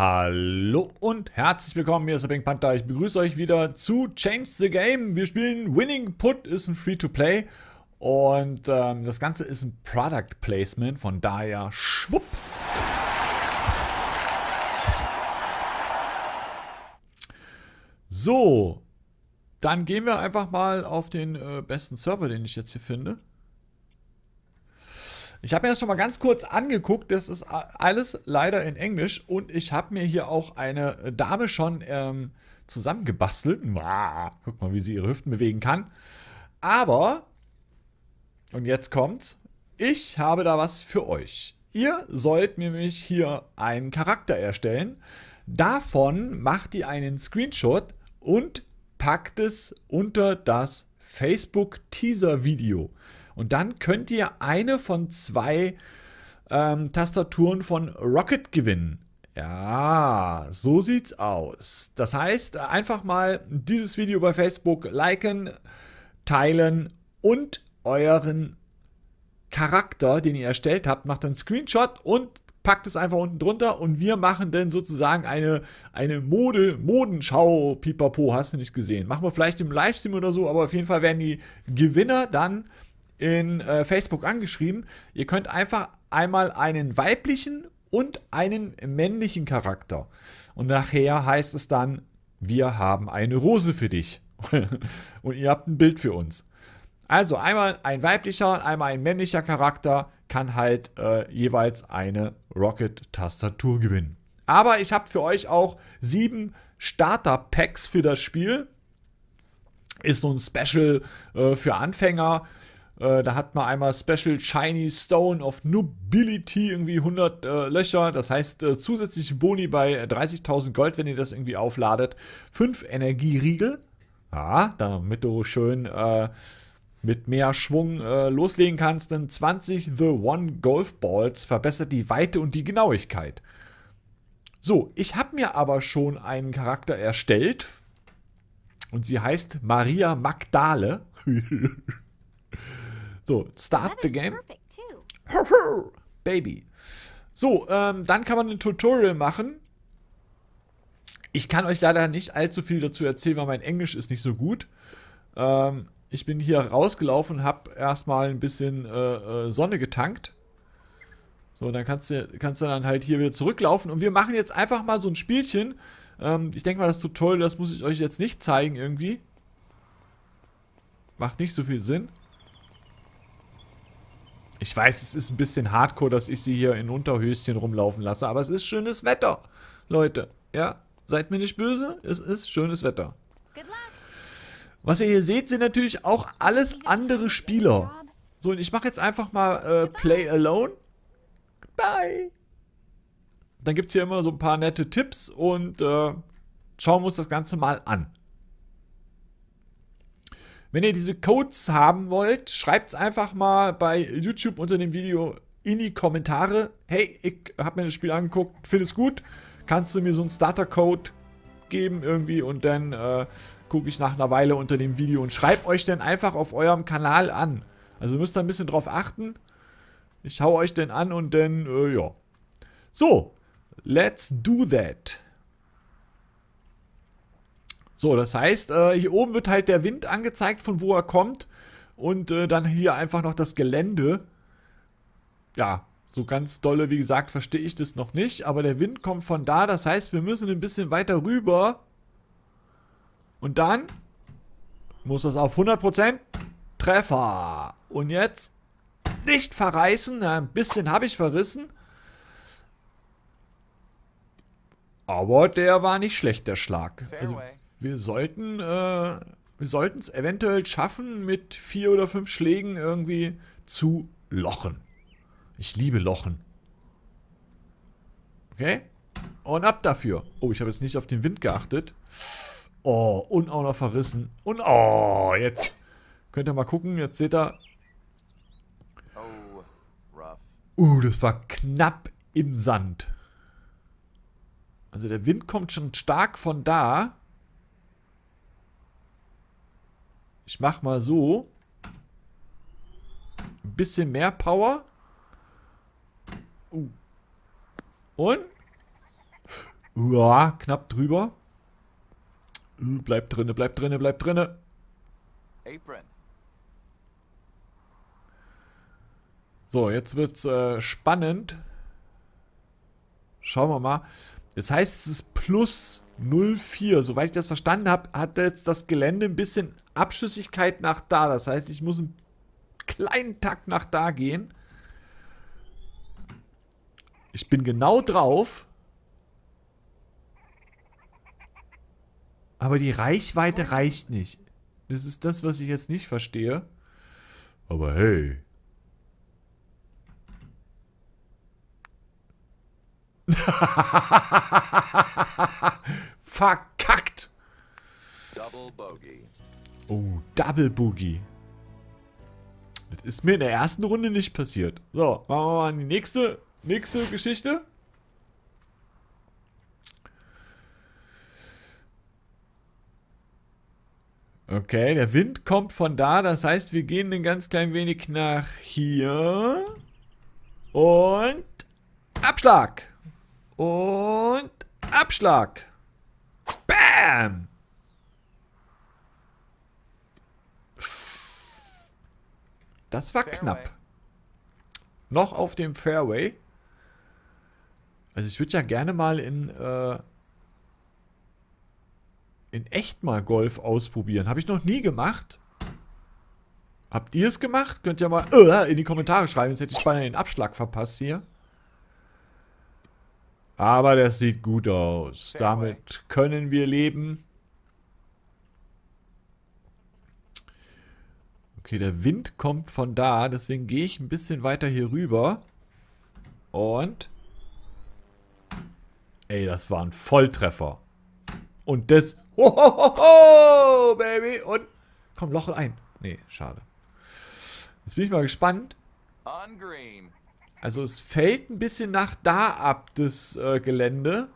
Hallo und herzlich willkommen, hier ist der Pink Panther. Ich begrüße euch wieder zu Change the Game. Wir spielen Winning Put, ist ein Free-to-Play. Und ähm, das Ganze ist ein Product Placement, von daher schwupp. So, dann gehen wir einfach mal auf den äh, besten Server, den ich jetzt hier finde. Ich habe mir das schon mal ganz kurz angeguckt. Das ist alles leider in Englisch. Und ich habe mir hier auch eine Dame schon ähm, zusammengebastelt. Guck mal, wie sie ihre Hüften bewegen kann. Aber, und jetzt kommt's, ich habe da was für euch. Ihr sollt nämlich hier einen Charakter erstellen. Davon macht ihr einen Screenshot und packt es unter das Facebook-Teaser-Video. Und dann könnt ihr eine von zwei ähm, Tastaturen von Rocket gewinnen. Ja, so sieht's aus. Das heißt, einfach mal dieses Video bei Facebook liken, teilen und euren Charakter, den ihr erstellt habt, macht einen Screenshot und packt es einfach unten drunter und wir machen dann sozusagen eine, eine Mode, Modenschau, pipapo, hast du nicht gesehen. Machen wir vielleicht im Livestream oder so, aber auf jeden Fall werden die Gewinner dann in äh, Facebook angeschrieben. Ihr könnt einfach einmal einen weiblichen und einen männlichen Charakter. Und nachher heißt es dann, wir haben eine Rose für dich. und ihr habt ein Bild für uns. Also einmal ein weiblicher und einmal ein männlicher Charakter kann halt äh, jeweils eine Rocket-Tastatur gewinnen. Aber ich habe für euch auch sieben Starter-Packs für das Spiel. Ist so ein Special äh, für Anfänger. Äh, da hat man einmal Special Shiny Stone of Nobility, irgendwie 100 äh, Löcher. Das heißt, äh, zusätzliche Boni bei 30.000 äh, Gold, wenn ihr das irgendwie aufladet. 5 Energieriegel. Ja, damit du schön äh, mit mehr Schwung loslegen kannst. Dann 20 The One Golf Balls verbessert die Weite und die Genauigkeit. So, ich habe mir aber schon einen Charakter erstellt. Und sie heißt Maria Magdale. So, start the game. Baby. So, ähm, dann kann man ein Tutorial machen. Ich kann euch leider nicht allzu viel dazu erzählen, weil mein Englisch ist nicht so gut. Ähm, ich bin hier rausgelaufen und habe erstmal ein bisschen äh, äh, Sonne getankt. So, dann kannst du, kannst du dann halt hier wieder zurücklaufen. Und wir machen jetzt einfach mal so ein Spielchen. Ähm, ich denke mal, das Tutorial, das muss ich euch jetzt nicht zeigen irgendwie. Macht nicht so viel Sinn. Ich weiß, es ist ein bisschen hardcore, dass ich sie hier in Unterhöschen rumlaufen lasse, aber es ist schönes Wetter, Leute. Ja, seid mir nicht böse, es ist schönes Wetter. Was ihr hier seht, sind natürlich auch alles andere Spieler. So, und ich mache jetzt einfach mal äh, Play Alone. Bye. Dann gibt es hier immer so ein paar nette Tipps und äh, schauen wir uns das Ganze mal an. Wenn ihr diese Codes haben wollt, schreibt es einfach mal bei YouTube unter dem Video in die Kommentare. Hey, ich habe mir das Spiel angeguckt, finde es gut. Kannst du mir so einen Starter-Code geben irgendwie und dann äh, gucke ich nach einer Weile unter dem Video und schreibt euch dann einfach auf eurem Kanal an. Also müsst ihr ein bisschen drauf achten. Ich hau euch dann an und dann, äh, ja. So, let's do that. So, das heißt, äh, hier oben wird halt der Wind angezeigt, von wo er kommt. Und äh, dann hier einfach noch das Gelände. Ja, so ganz dolle, wie gesagt, verstehe ich das noch nicht. Aber der Wind kommt von da. Das heißt, wir müssen ein bisschen weiter rüber. Und dann muss das auf 100% Treffer. Und jetzt nicht verreißen. Na, ein bisschen habe ich verrissen. Aber der war nicht schlecht, der Schlag. Also, wir sollten äh, wir sollten es eventuell schaffen, mit vier oder fünf Schlägen irgendwie zu lochen. Ich liebe Lochen. Okay? Und ab dafür. Oh, ich habe jetzt nicht auf den Wind geachtet. Oh, und auch noch verrissen. Und oh, jetzt könnt ihr mal gucken. Jetzt seht ihr. Oh, uh, das war knapp im Sand. Also der Wind kommt schon stark von da. Ich mach mal so. Ein bisschen mehr Power. Uh. Und? Ja, knapp drüber. Uh, bleib drinne, bleib drinne, bleib drinne. Apron. So, jetzt wird's äh, spannend. Schauen wir mal. Das heißt es ist plus 0,4. Soweit ich das verstanden habe, hat jetzt das Gelände ein bisschen Abschüssigkeit nach da. Das heißt, ich muss einen kleinen Takt nach da gehen. Ich bin genau drauf. Aber die Reichweite reicht nicht. Das ist das, was ich jetzt nicht verstehe. Aber hey, Verkackt. Double Bogey. Oh, Double Boogie. Das ist mir in der ersten Runde nicht passiert. So, machen wir mal an die nächste, nächste Geschichte. Okay, der Wind kommt von da. Das heißt, wir gehen ein ganz klein wenig nach hier. Und Abschlag. Und Abschlag. Bam! Das war Fairway. knapp. Noch auf dem Fairway. Also ich würde ja gerne mal in, äh, in echt mal Golf ausprobieren. Habe ich noch nie gemacht. Habt ihr es gemacht? Könnt ihr mal äh, in die Kommentare schreiben. Jetzt hätte ich beinahe den Abschlag verpasst hier. Aber das sieht gut aus. Fair Damit können wir leben. Okay, der Wind kommt von da, deswegen gehe ich ein bisschen weiter hier rüber. Und... Ey, das war ein Volltreffer. Und das... Hohohoho, Baby! Und... Komm, Loch ein. Nee, schade. Jetzt bin ich mal gespannt. On green. Also es fällt ein bisschen nach da ab, das äh, Gelände.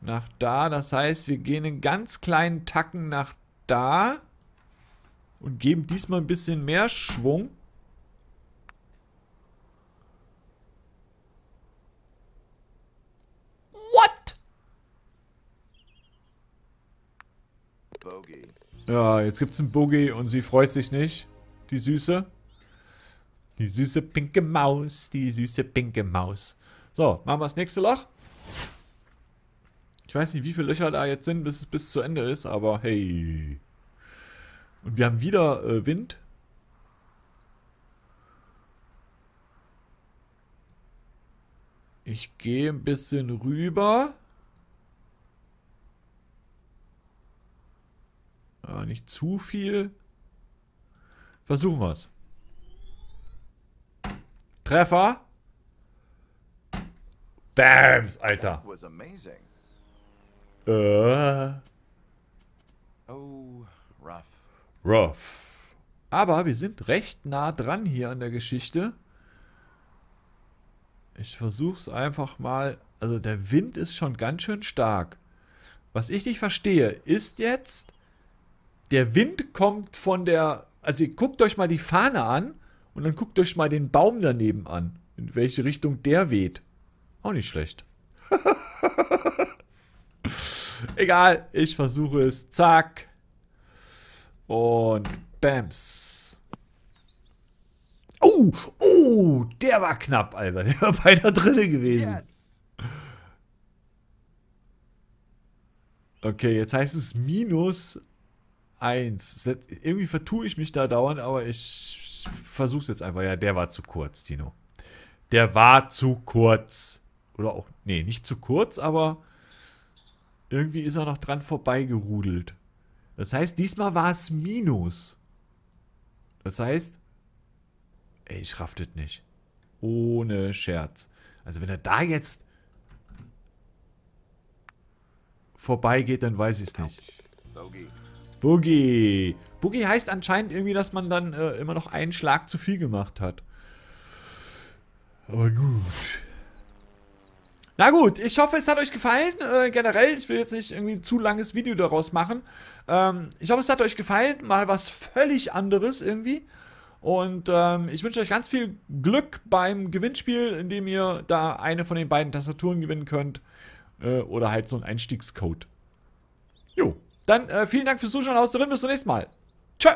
Nach da, das heißt, wir gehen einen ganz kleinen Tacken nach da und geben diesmal ein bisschen mehr Schwung. What? Bogey. Ja, jetzt gibt's einen Boogie und sie freut sich nicht. Die Süße. Die süße pinke Maus, die süße pinke Maus. So, machen wir das nächste Loch. Ich weiß nicht, wie viele Löcher da jetzt sind, bis es bis zu Ende ist, aber hey. Und wir haben wieder äh, Wind. Ich gehe ein bisschen rüber. Aber nicht zu viel. Versuchen wir es. Treffer. Bams, Alter. Äh. Oh, rough. Rough. Aber wir sind recht nah dran hier an der Geschichte. Ich versuch's einfach mal. Also der Wind ist schon ganz schön stark. Was ich nicht verstehe, ist jetzt, der Wind kommt von der... Also guckt euch mal die Fahne an und dann guckt euch mal den Baum daneben an, in welche Richtung der weht. Auch nicht schlecht. Egal, ich versuche es. Zack. Und bams. Oh, oh, der war knapp, Alter. Der war beinahe drinne gewesen. Yes. Okay, jetzt heißt es minus 1. Irgendwie vertue ich mich da dauernd, aber ich versuch's jetzt einfach. Ja, der war zu kurz, Tino. Der war zu kurz. Oder auch, nee, nicht zu kurz, aber irgendwie ist er noch dran vorbeigerudelt. Das heißt, diesmal war es Minus. Das heißt, ey, ich raffte das nicht. Ohne Scherz. Also wenn er da jetzt vorbeigeht, dann weiß ich es nicht. Okay. Boogie. Boogie heißt anscheinend irgendwie, dass man dann äh, immer noch einen Schlag zu viel gemacht hat. Aber gut. Na gut, ich hoffe, es hat euch gefallen. Äh, generell, ich will jetzt nicht irgendwie ein zu langes Video daraus machen. Ähm, ich hoffe, es hat euch gefallen. Mal was völlig anderes irgendwie. Und ähm, ich wünsche euch ganz viel Glück beim Gewinnspiel, indem ihr da eine von den beiden Tastaturen gewinnen könnt. Äh, oder halt so einen Einstiegscode. Jo. Dann äh, vielen Dank fürs Zuschauen. Haut drin. Bis zum nächsten Mal. Tschö.